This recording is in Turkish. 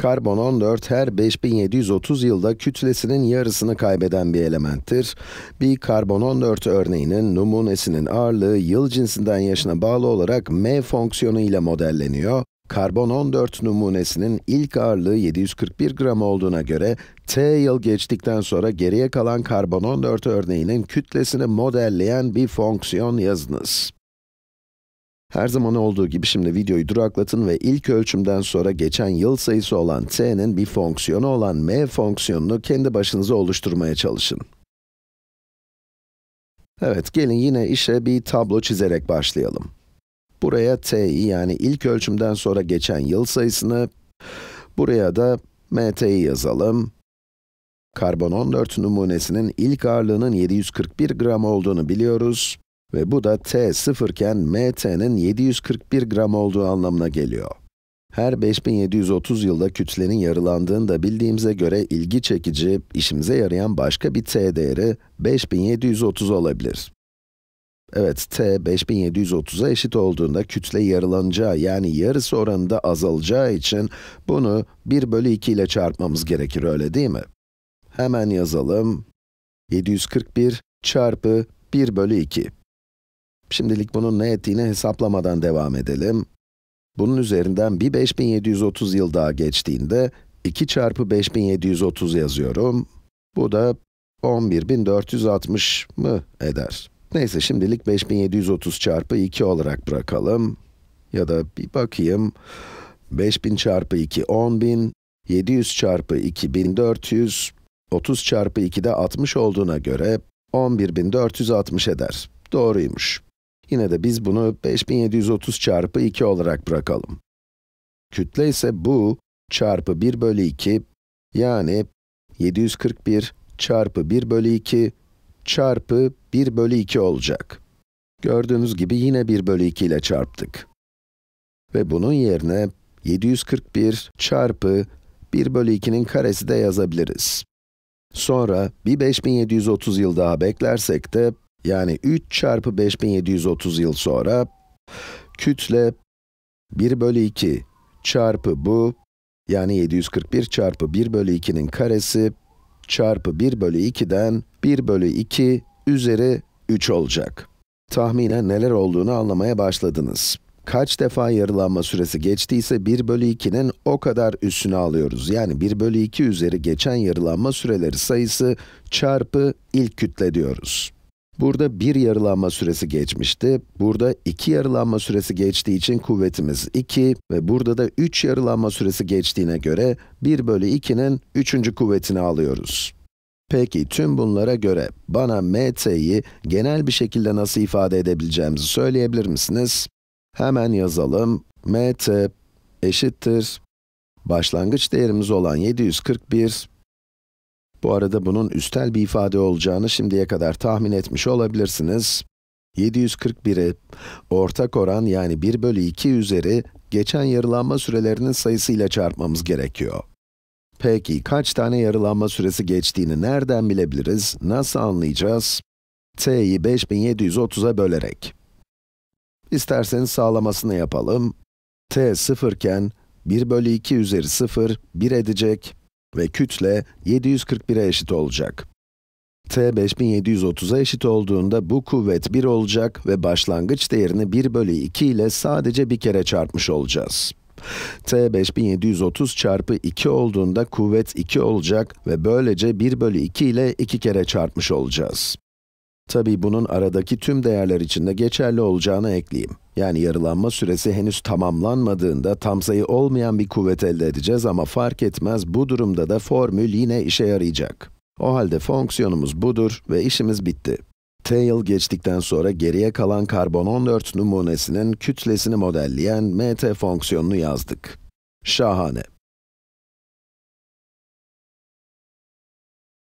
Karbon 14 her 5730 yılda kütlesinin yarısını kaybeden bir elementtir. Bir karbon 14 örneğinin numunesinin ağırlığı yıl cinsinden yaşına bağlı olarak m fonksiyonu ile modelleniyor. Karbon 14 numunesinin ilk ağırlığı 741 gram olduğuna göre t yıl geçtikten sonra geriye kalan karbon 14 örneğinin kütlesini modelleyen bir fonksiyon yazınız. Her zaman olduğu gibi şimdi videoyu duraklatın ve ilk ölçümden sonra geçen yıl sayısı olan t'nin bir fonksiyonu olan m fonksiyonunu kendi başınıza oluşturmaya çalışın. Evet, gelin yine işe bir tablo çizerek başlayalım. Buraya t'yi yani ilk ölçümden sonra geçen yıl sayısını, buraya da mt'yi yazalım. Karbon 14 numunesinin ilk ağırlığının 741 gram olduğunu biliyoruz. Ve bu da t sıfırken mt'nin 741 gram olduğu anlamına geliyor. Her 5730 yılda kütlenin yarılandığını da bildiğimize göre ilgi çekici, işimize yarayan başka bir t değeri 5730 olabilir. Evet, t 5730'a eşit olduğunda kütle yarılanacağı yani yarısı oranında azalacağı için bunu 1 bölü 2 ile çarpmamız gerekir, öyle değil mi? Hemen yazalım. 741 çarpı 1 bölü 2. Şimdilik bunun ne ettiğini hesaplamadan devam edelim. Bunun üzerinden bir 5730 yıl daha geçtiğinde 2 çarpı 5730 yazıyorum. Bu da 11460 mı eder? Neyse şimdilik 5730 çarpı 2 olarak bırakalım. Ya da bir bakayım. 5000 çarpı 2 10000, 700 çarpı 2 1400, 30 çarpı 2 de 60 olduğuna göre 11460 eder. Doğruymuş. Yine de biz bunu 5730 çarpı 2 olarak bırakalım. Kütle ise bu çarpı 1 bölü 2 yani 741 çarpı 1 bölü 2 çarpı 1 bölü 2 olacak. Gördüğünüz gibi yine 1 bölü 2 ile çarptık. Ve bunun yerine 741 çarpı 1 bölü 2'nin karesi de yazabiliriz. Sonra bir 5730 yıl daha beklersek de yani 3 çarpı 5730 yıl sonra kütle 1 bölü 2 çarpı bu yani 741 çarpı 1 bölü 2'nin karesi çarpı 1 bölü 2'den 1 bölü 2 üzeri 3 olacak. Tahminen neler olduğunu anlamaya başladınız. Kaç defa yarılanma süresi geçtiyse 1 bölü 2'nin o kadar üstüne alıyoruz. Yani 1 bölü 2 üzeri geçen yarılanma süreleri sayısı çarpı ilk kütle diyoruz. Burada bir yarılanma süresi geçmişti. Burada iki yarılanma süresi geçtiği için kuvvetimiz 2 ve burada da 3 yarılanma süresi geçtiğine göre 1 bölü 2'nin 3. kuvvetini alıyoruz. Peki tüm bunlara göre bana mt'yi genel bir şekilde nasıl ifade edebileceğimizi söyleyebilir misiniz? Hemen yazalım. mt eşittir. Başlangıç değerimiz olan 741 bu arada bunun üstel bir ifade olacağını şimdiye kadar tahmin etmiş olabilirsiniz. 741'i, ortak oran yani 1 bölü 2 üzeri, geçen yarılanma sürelerinin sayısıyla çarpmamız gerekiyor. Peki, kaç tane yarılanma süresi geçtiğini nereden bilebiliriz, nasıl anlayacağız? t'yi 5730'a bölerek. İsterseniz sağlamasını yapalım. t 0 iken, 1 bölü 2 üzeri 0, 1 edecek ve kütle 741'e eşit olacak. t 5730'a eşit olduğunda bu kuvvet 1 olacak ve başlangıç değerini 1 bölü 2 ile sadece bir kere çarpmış olacağız. t 5730 çarpı 2 olduğunda kuvvet 2 olacak ve böylece 1 bölü 2 ile 2 kere çarpmış olacağız. Tabii bunun aradaki tüm değerler için de geçerli olacağını ekleyeyim. Yani yarılanma süresi henüz tamamlanmadığında tam sayı olmayan bir kuvvet elde edeceğiz ama fark etmez bu durumda da formül yine işe yarayacak. O halde fonksiyonumuz budur ve işimiz bitti. Tail geçtikten sonra geriye kalan karbon 14 numunesinin kütlesini modelleyen mt fonksiyonunu yazdık. Şahane.